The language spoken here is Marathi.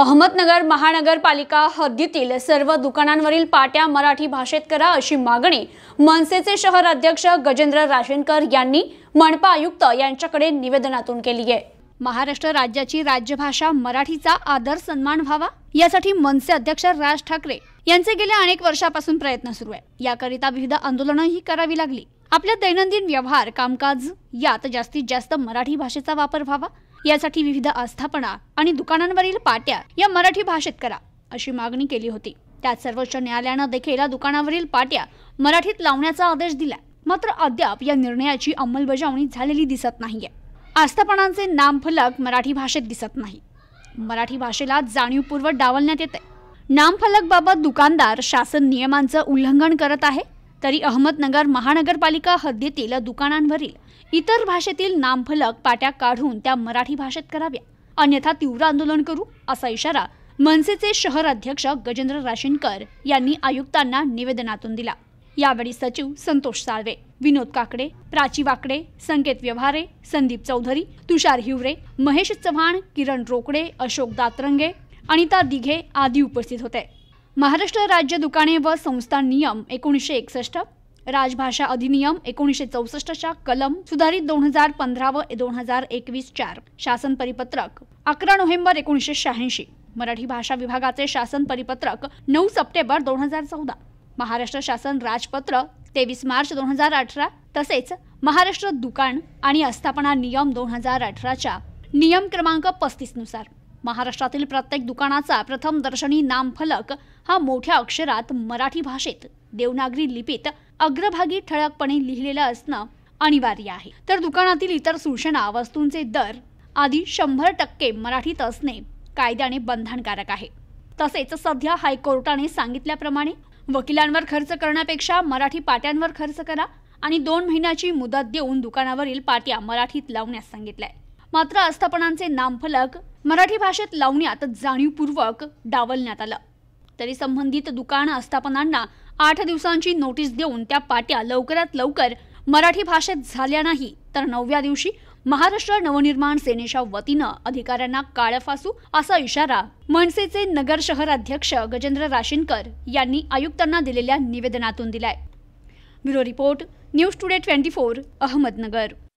अहमदनगर महानगरपालिका हद्दीतील सर्व दुकानांवरील पाट्या मराठी भाषेत करा अशी मागणी मनसेचे शहर अध्यक्ष गजेंद्र राशेनकर यांनी मनपा आयुक्त यांच्याकडे निवेदनातून केली आहे महाराष्ट्र राज्याची राज्यभाषा मराठीचा आदर सन्मान व्हावा यासाठी मनसे अध्यक्ष राज ठाकरे यांचे गेल्या अनेक वर्षापासून प्रयत्न सुरू आहे याकरिता विविध आंदोलनही करावी लागली आपल्या दैनंदिन व्यवहार कामकाज यात जास्तीत जास्त मराठी भाषेचा वापर व्हावा यासाठी विविध आस्थापना आणि दुकानांवरील पाट्या या मराठी भाषेत करा अशी मागणी केली होती त्यात सर्वोच्च न्यायालयानं देखील दुकानावरील पाट्या मराठीत लावण्याचा आदेश दिला मात्र अद्याप या निर्णयाची अंमलबजावणी झालेली दिसत नाहीये आस्थापनांचे नामफलक मराठी भाषेत दिसत नाही मराठी भाषेला जाणीवपूर्वक डावलण्यात येते नामफलकबाबत दुकानदार शासन नियमांचं उल्लंघन करत आहे तरी अहमदनगर महानगरपालिका हद्दीतील दुकानांवरील इतर भाषेतील नामफलक पाट्या काढून त्या मराठी भाषेत कराव्या अन्यथा तीव्र आंदोलन करू असा इशारा मनसेचे शहर अध्यक्ष गजेंद्र राशीनकर यांनी आयुक्तांना निवेदनातून दिला यावेळी सचिव संतोष साळवे विनोद काकडे प्राची वाकडे संकेत व्यवहारे संदीप चौधरी तुषार हिवरे महेश चव्हाण किरण रोकडे अशोक दातरंगे अनिता दिघे आदी उपस्थित होते महाराष्ट्र राज्य दुकाने व संस्था नियम एकोणीसशे एकसष्ट राजभाषा अधिनियम एकोणीसशे चौसष्टच्या कलम सुधारित दोन हजार पंधरा व दोन हजार एकवीस चार शासन परिपत्रक अकरा नोव्हेंबर एकोणीसशे शहाऐंशी मराठी भाषा विभागाचे शासन परिपत्रक नऊ सप्टेंबर दोन हजार चौदा महाराष्ट्र शासन राजपत्र तेवीस मार्च दोन हजार अठरा तसेच महाराष्ट्र दुकान आणि आस्थापना नियम दोन हजार अठराच्या नियम क्रमांक पस्तीसनुसार महाराष्ट्रातील प्रत्येक दुकानाचा प्रथम दर्शनी नामफलक हा मोठ्या अक्षरात मराठी भाषेत देवनागरी लिपीत अग्रभागी ठळकपणे लिहिलेलं असणं अनिवार्य आहे तर दुकानातील इतर सूचना वस्तूंचे दर आधी शंभर टक्के मराठीत असणे कायद्याने बंधनकारक आहे तसेच सध्या हायकोर्टाने सांगितल्याप्रमाणे वकिलांवर खर्च करण्यापेक्षा मराठी पाट्यांवर खर्च करा आणि दोन महिन्याची मुदत देऊन दुकानावरील पाट्या मराठीत लावण्यास सांगितलंय मात्र आस्थापनांचे नामफलक मराठी भाषेत लावण्यात जाणीवपूर्वक डावलण्यात आलं तरी संबंधित दुकान आस्थापनांना आठ दिवसांची नोटीस देऊन त्या पाट्या लवकरात लवकर मराठी भाषेत झाल्या नाही तर नवव्या दिवशी महाराष्ट्र नवनिर्माण सेनेच्या वतीनं अधिकाऱ्यांना काळ फासू असा इशारा मनसेचे नगर शहर अध्यक्ष गजेंद्र राशीनकर यांनी आयुक्तांना दिलेल्या निवेदनातून दिलाय bureau report news today twenty four Ahmednagar